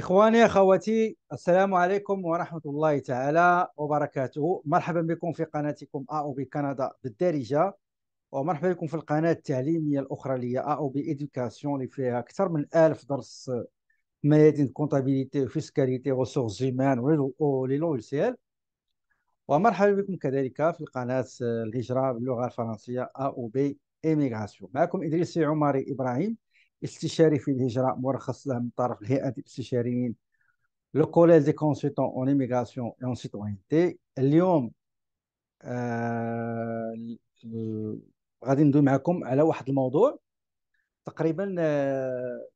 إخواني أخواتي السلام عليكم ورحمة الله تعالى وبركاته مرحبا بكم في قناتكم أو بي كندا بالدارجة ومرحبا بكم في القناة التعليمية الأخرى اللي هي أو بي إدوكاسيون اللي فيها أكثر من ألف درس ميادين كونتابيليتي وفيسكاليتي وسورس جيمان ولي ومرحبا بكم كذلك في القناة الهجرة باللغة الفرنسية أو بي إيميغراسيون معكم إدريسي عمري إبراهيم استشاري في الهجره مرخص له من طرف الهيئه الاستشاريين لو كوليج دي كونسيتون اون ايميغاسيون اون سيتوينتي اليوم آه غادي ندوي معكم على واحد الموضوع تقريبا آه،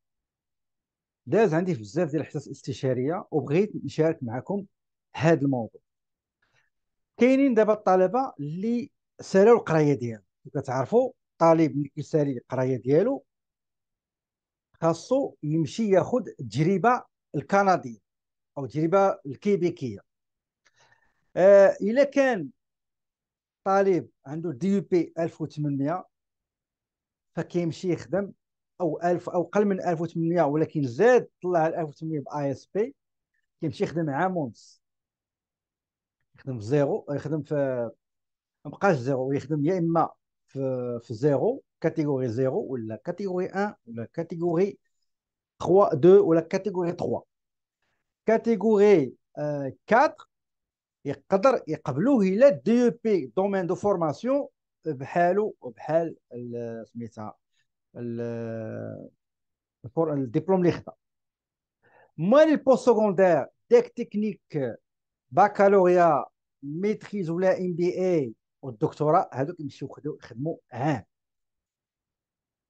داز عندي في بزاف ديال الحصص الاستشاريه وبغيت نشارك معكم هذا الموضوع كاينين دابا الطلبه اللي سالوا القرايه ديالهم كتعرفوا الطالب ملي كيسالي القرايه ديالو خاصو يمشي ياخذ التجربه الكنديه او التجربه الكيبيكيه آه الا كان طالب عنده دي يو بي 1800 فكيمشي يخدم او 1000 او اقل من 1800 ولكن زاد طلع 1800 باي اس بي كيمشي يخدم عام ونص يخدم في زيرو يخدم في مابقاش زيرو يخدم يا اما في في زيرو catégorie 0 ou la catégorie 1 ou la catégorie 3, 2 ou la catégorie 3 catégorie 4 euh, il يقبلوه الى le domaine de formation, دو le diplôme. بحال سميتها الدبلوم اللي خدا مال postsecondaire, technique, baccalauréat, maîtrise ou ولا ام بي اي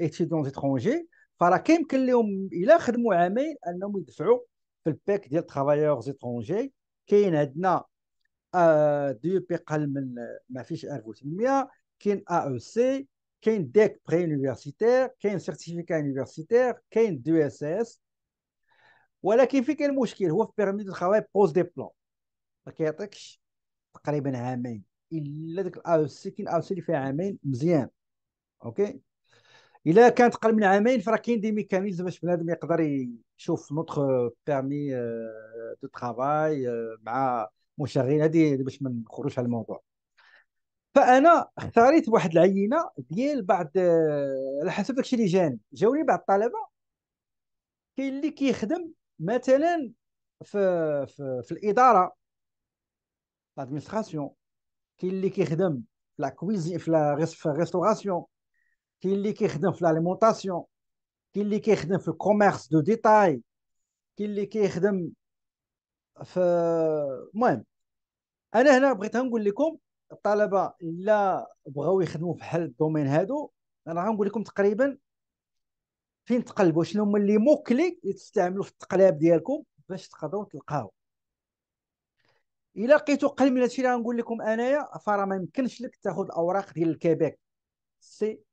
ايتيدون زيترونجي فراه كيمكن لهم الا خدموا عامين انهم يدفعوا في الباك ديال ترافايور زيترونجي كاين عندنا آه، دي بي قل من ما فيش 1800 كاين ا او سي كاين ديك بري يونيفرسيتير كاين سيرتيفيكا يونيفرسيتير كاين دو اس اس ولكن في كاين المشكل هو في بيرمي دو ترافاي بوز دي بلان ما كيعطيكش تقريبا عامين الا داك ا او سي كاين او سي e اللي فيها عامين مزيان اوكي الا كانت قبل من عامين فراه كاين دي ميكانيزم باش بنادم يقدر يشوف نوتخ بيرمي آه، دو ترافاي آه، مع مشغل هادي باش ما نخرجش على الموضوع فانا اختاريت واحد العينه ديال بعض آه، على حسب داكشي اللي جاني جاوني بعض الطلبه كاين اللي كيخدم مثلا في في, في الاداره لادمينستراسيون كاين اللي كيخدم في لا كويزين في لا ريستوراسيون كاين اللي كيخدم في لاليمونطاسيون كاين اللي كيخدم في الكوميرس دو ديتاي كاين اللي كيخدم في المهم انا هنا بغيت نقول لكم الطلبه الا بغاو يخدموا في هاد الدومين هادو انا غنقول لكم تقريبا فين تقلبوا شنو هما لي مو كلي اللي تستعملوا في التقلاب ديالكم باش تقدروا تلقاو الا لقيتو قل من هادشي اللي غنقول لكم انايا فراه ما يمكنش لك تاخذ الاوراق ديال الكيبيك سي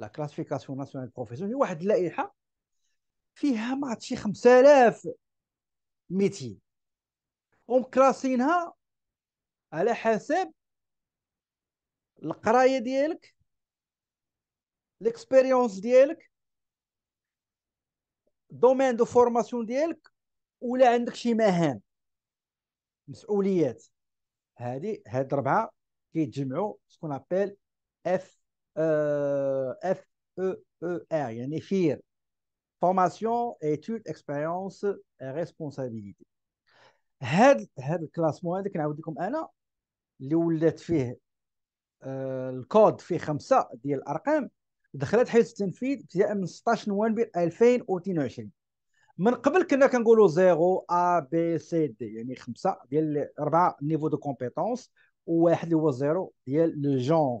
لا كلاسيفيكاسيون ناسيونال بروفيسيون هي واحد اللائحه فيها ما شي 5000 ميتي كلاسينها على حسب القرايه ديالك ليكسبيريونس ديالك دومين دو فورماسيون ديالك ولا عندك شي مهام مسؤوليات هذه هاد الربعه كيتجمعوا سكون ابيل اف اف او او ار يعني فير فورماسيون ايتود اكسبيريونس ريسبونسابيلتي هاد هاد الكلاسمون هذا كنعاود لكم انا اللي ولات فيه آه، الكود فيه خمسه ديال الارقام دخلت حيز التنفيذ ابتداء من 16 نوفمبر 2022 من قبل كنا كنقولوا زيرو ا بي سي دي يعني خمسه ديال اربعه نيفو دو كومبيتونس وواحد اللي هو زيرو ديال لو جونغ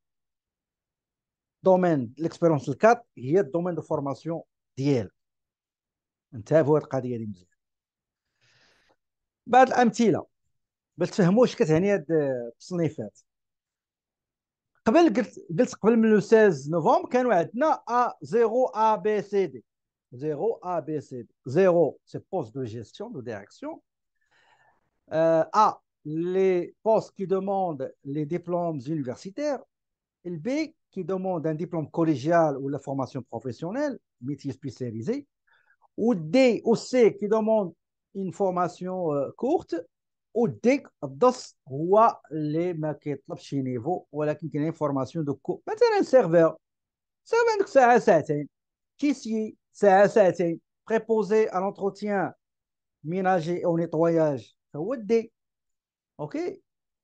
Domaine de l'expérience 4, il y a le domaine de formation DL. On va voir ce qu'on a dit. Maintenant, je vais vous dire ce qu'on a fait. Le 16 novembre, on a 0 ABCD. 0 ABCD. 0 c'est le poste de gestion, de direction. Euh, a les postes qui demandent les diplômes universitaires. Le B, qui demande un diplôme collégial ou la formation professionnelle, métier spécialisé. Ou D ou C, qui demande une formation euh, courte. Ou D, DOS, roi les maquettes chez niveau, ou la une formation de cours. Maintenant, un serveur. Serveur, c'est un certain. qui c'est un certain. Préposé à l'entretien ménager et au nettoyage. C'est D. OK?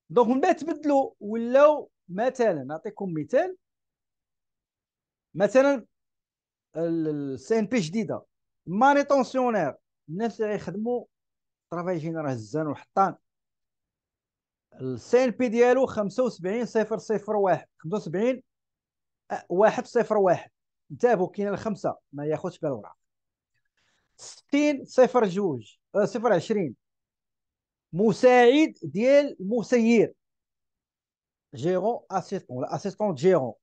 Donc, on met de l'eau ou l'eau. مثلا نعطيكم مثال مثلا السي ان بي جديده ماني طونسيونير الناس اللي غيخدموا طرافاجين راه هزان وحطان السي ان بي ديالو 75 0 0 1 75 1 0 1 انتبهوا كاين الخمسه ما ياخذش بالورقه 60 0 2 0 20 مساعد ديال المسير جيرون اسيستون ولا اسيستون جيرو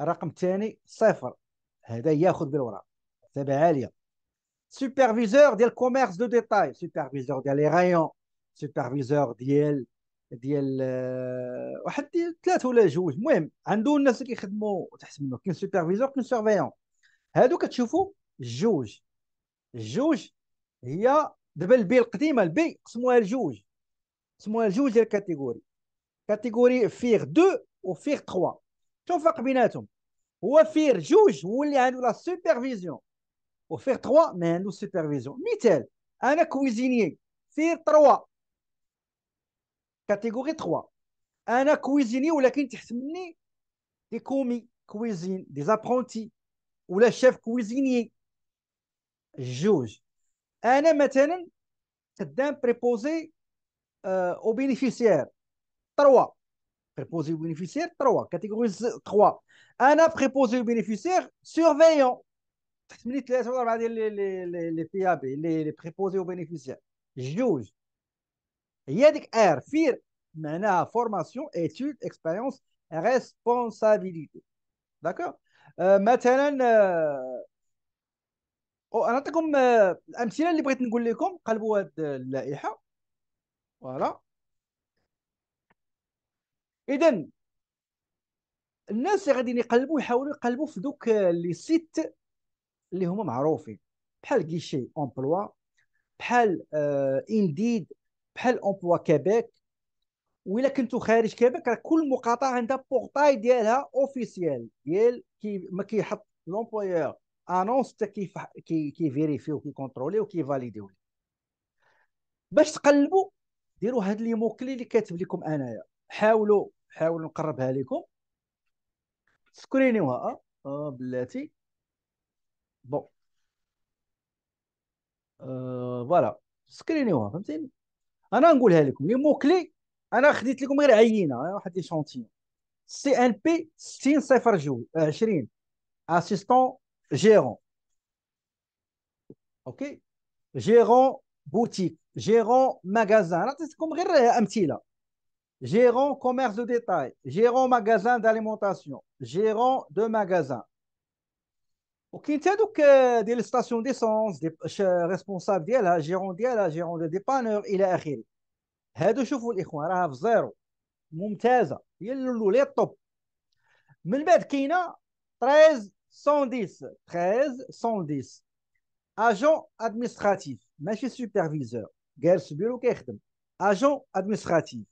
الرقم الثاني صفر هذا ياخذ بالوراق حسابها عاليه سوبرفيزور ديال كوميرس دو ديتاي سوبرفيزور ديال لي رايون سوبرفيزور ديال ديال آه، واحد ديال ثلاثه ولا جوج المهم عنده الناس اللي كيخدموا تحت منه كاين سوبرفيزور كاين سورفيون هادو كتشوفوا جوج الجوج هي دابا البي القديمه البي قسموها لجوج قسموها لجوج ديال الكاتيجوري Catégorie FIR 2 ou FIR 3. Tout Ou juge, ou la supervision. Ou FIR 3, mais il supervision. Mithel, un cuisinier, FIR 3. Catégorie 3. Un cuisinier, ou la cuisine, des comiques, des apprentis, ou le chef cuisinier, juge. Un matin, c'est d'un préposé euh, au bénéficiaire. 3 préposé au bénéficiaire 3 catégorie 3 انا préposé au bénéficiaire surveillant تسمني ثلاثه ولا اربعه ديال لي لي لي بي ا لي لي بريبوزي وبينيفيسيير جوج هي ديك ار فير معناها فورماسيون اتيود اكسبيريونس ريسبونسابيليتي داكور مثلا انا نعطيكم الامثله اللي بغيت نقول لكم قلبوا هذه اللائحه فوالا اذا الناس اللي غاديين يقلبوا يحاولوا يقلبوا في دوك آه، لي سيت اللي هما معروفين بحال غيشي امبلوا بحال آه انديد بحال امبلوا كيبيك وإلا كنتو خارج كيبيك راه كل مقاطعه عندها بورتاي ديالها اوفيسيال ديال كي ما كيحط لومبلويور انونس حتى كي كيفيريفيو كيكونتروليو فاليديو باش تقلبوا ديروا هاد لي موكلي اللي كاتب لكم انايا حاولوا نحاول نقربها لكم سكرينيوها آه،, اه بلاتي بون آه، فوالا سكرينيوها فهمتيني انا نقولها لكم لي مو كلي انا خديت لكم غير عينه واحد لي شونتيون سي ان بي 60 صفر جوي 20 اسيستون جيرون اوكي جيرون بوتيك جيرون ماغازان عطيتكم غير امثله gérant commerce de détail, gérant magasin d'alimentation, gérant de magasin. des stations d'essence, des responsable gérant gérant de dépanneur, il à acheté. il de raf C'est Kina, 1310. 1310. Agent administratif, superviseur. Agent administratif.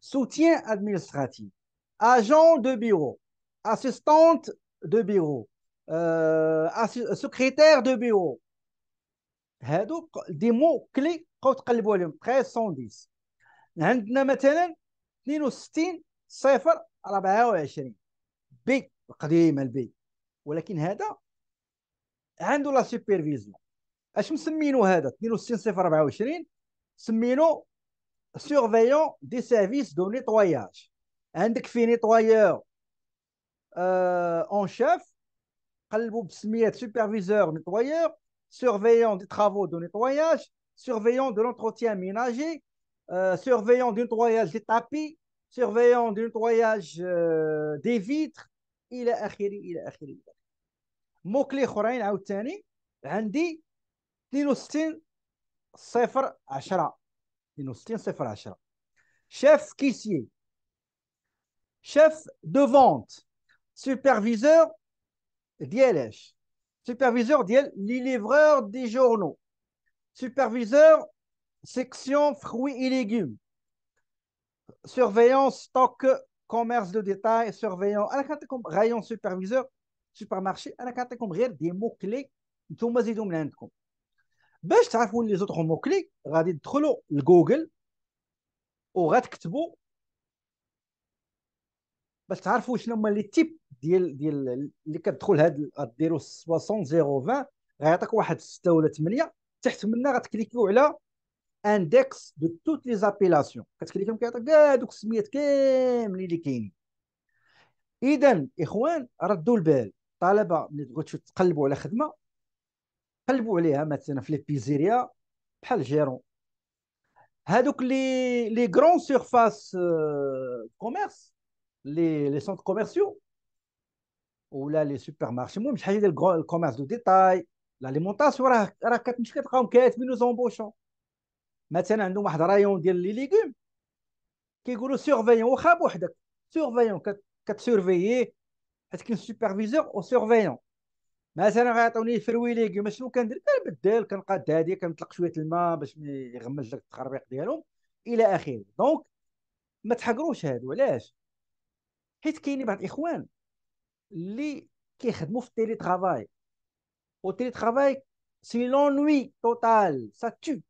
soutien administratif, agent de bureau, assistante de bureau, euh, secrétaire de bureau. هادو دي مو كلي بقاو تقلبوا عليهم 1310 عندنا مثلا 62 0 24 بي القديمه البي ولكن هذا عنده لا سوبرفيزيون اش مسمينو هذا 62 0 24 سمينو surveillant des services de nettoyage. Un hein, nettoyeur euh, en chef, superviseur nettoyeur, surveillant des travaux de nettoyage, surveillant de l'entretien ménager, euh, surveillant du nettoyage des tapis, surveillant du nettoyage euh, des vitres, il a il a Aoutani, عندي 62 Sefer 10 il nos soutient, c'est Chef quissier. Chef de vente. Superviseur, DLH. Superviseur, les livreur des journaux. Superviseur, section fruits et légumes. Surveillance, stock, commerce de détail. surveillant, rayon superviseur, supermarché. Surveillance, rayon superviseur, supermarché. Surveillance, rayon superviseur, supermarché. Surveillance, rayon rayon superviseur, supermarché. باش تعرفوا لي زوطخ مو كلي غادي تدخلوا لجوجل وغتكتبوا باش تعرفوا شنو هما لي تيب ديال ديال اللي كتدخل هاد ديرو 60 020 غيعطيك واحد 6 ولا 8 تحت منها غتكليكيو على اندكس دو توت لي زابيلاسيون كتكليكيو كيعطيك كاع دوك السميات كاملين اللي كاينين اذا اخوان ردوا البال طلبه ملي تبغوا تقلبوا على خدمه Les beau lieu maintenant, les grandes surfaces commerces, les centres commerciaux, ou les supermarchés. le de détail, l'alimentation, nous embauchons. Maintenant nous légumes, qui est-ce superviseur ou surveillant? مثلا غيعطوني فرويليك ما شنو كندير كنبدل كنقاد هادي كنطلق شويه الماء باش يغمز لك التخربيق ديالهم الى اخره دونك ما تحقروش هادو علاش حيت كاينين بعض الاخوان اللي كيخدموا في التيلي ترافاي التيلي ترافاي سي لونوي توتال سا تو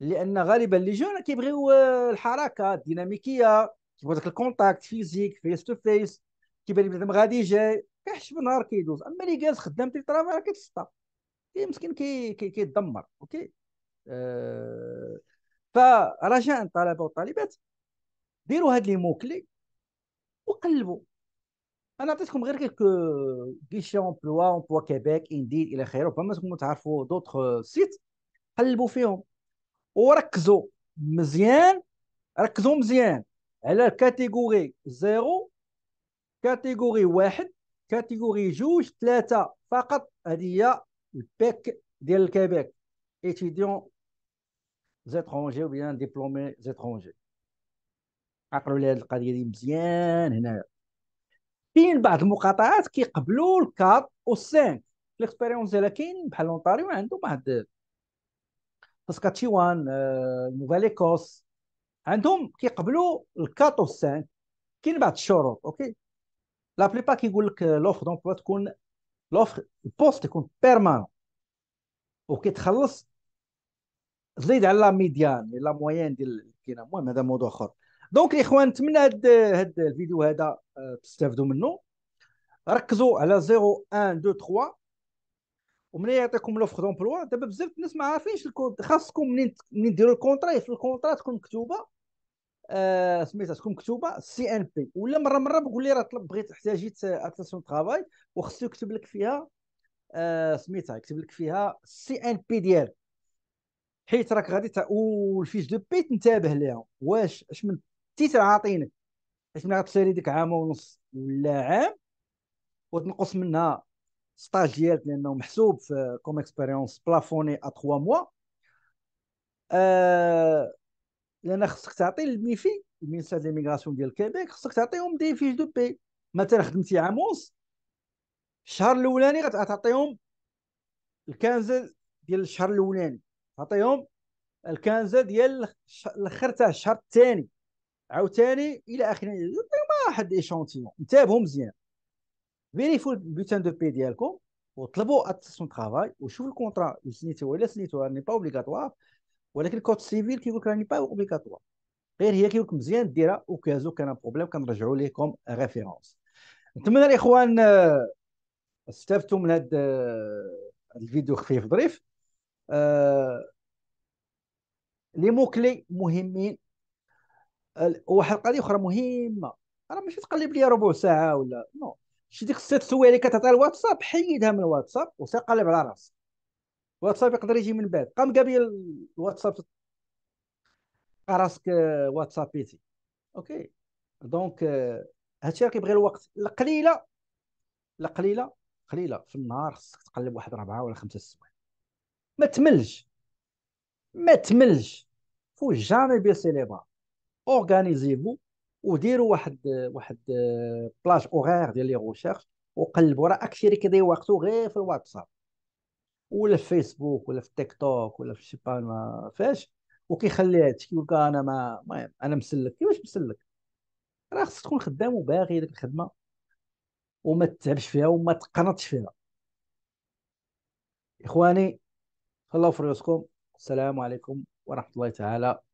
لان غالبا لي جون كيبغيو آه، الحركه الديناميكيه كيبغيو داك الكونتاكت فيزيك فيس تو فيس كيبان لي بنادم غادي جاي كيحش بالنهار كيدوز اما اللي جالس خدام تيلترافي راه كيتسطى كي مسكين كي كيدمر كي اوكي أه فرجاء الطلبه والطالبات ديروا هاد لي موكلي وقلبوا انا عطيتكم غير كيك غيشي امبلوا امبلوا كيبيك انديد الى اخره فما تكونوا تعرفوا دوطخ سيت قلبوا فيهم وركزوا مزيان ركزوا مزيان على الكاتيجوري زيرو كاتيجوري واحد كاتيجوري جوج ثلاثه فقط هذه هي البيك ديال الكيبيك اتيديون زيترونجي او بيان ديبلومي زيترونجي عقلوا لي هذه القضيه دي مزيان هنايا كاين بعض المقاطعات كيقبلوا الكات و السانك ليكسبيريونس ديالها كاين بحال اونتاريو عندهم واحد ساسكاتشيوان نوفال ايكوس عندهم كيقبلوا الكات و السانك كاين بعض الشروط اوكي لا بليبا كيقول لك لوفر دومبلوا تكون لوفر البوست يكون بيرمانون وكيتخلص زيد على لا ميديان لا موين ديال كاين المهم هذا موضوع اخر دونك الاخوان نتمنى هاد هاد الفيديو هذا تستافدوا منه ركزوا على 0 1 2 3 ومن يعطيكم لوفر دومبلوا دابا بزاف الناس ما عارفينش الكود خاصكم منين منين ديروا الكونطرا في الكونطرا تكون مكتوبه آه، سميتها تكون مكتوبه سي ان بي ولا مره مره بقول لي راه طلب بغيت احتاجيت اتاسيون طرافاي وخصو يكتب لك فيها آه، سميتها يكتب لك فيها سي ان بي ديالك حيت راك غادي تا والفيش دو بي تنتبه ليها واش اش من تيتر عاطينك اش من غتسالي ديك عام ونص ولا عام وتنقص منها ستاج ديالك لانه محسوب في كوم اكسبيريونس بلافوني ا 3 موا آه لان خصك تعطي الميفي المينستير دي ميغراسيون ديال كيبيك خصك تعطيهم دي فيج دو بي مثلا خدمتي عام ونص الشهر الاولاني غتعطيهم الكنزه ديال الشهر الاولاني تعطيهم الكنزه ديال الاخر تاع الشهر الثاني عاوتاني الى اخره ما واحد ايشونتيون نتابعوا مزيان فيريفو بوتان دو بي ديالكم وطلبوا اتسون ترافاي وشوفوا الكونطرا اللي سنيتوها ولا سنيتوها ني با اوبليغاتوار ولكن الكود سيفيل كيقول لك راني با اوبليكاتوار غير هي كيقول لك مزيان ديرها وكازو كان بروبليم كنرجعوا ليكم ريفيرونس نتمنى الاخوان آه، استفدتوا من هذا آه، الفيديو خفيف ظريف لي آه، لي موكلي مهمين واحد القضيه اخرى مهمه راه ماشي تقلب لي ربع ساعه ولا نو شي ديك الست سوايع اللي كتعطيها الواتساب حيدها من الواتساب قلب على راسك واتساب يقدر يجي من بعد قام قبل الواتساب راسك آه، بيتي اوكي دونك آه، هادشي راه كيبغي الوقت القليله القليله قليله في النهار خصك تقلب واحد ربعه ولا خمسه السوايع ما تملش ما تملش فو جامي سي لي با اورغانيزيفو وديروا واحد آه، واحد بلاج اوغير ديال لي ريغوشيرش وقلبوا راه اكشيري كيضيع وقته غير في الواتساب ولا في فيسبوك ولا في تيك توك ولا في شي ما فاش وكيخليها تيقول انا ما انا مسلك كيفاش مسلك راه خصك تكون خدام وباغي ديك الخدمه وما تتعبش فيها وما تقنطش فيها اخواني الله في السلام عليكم ورحمه الله تعالى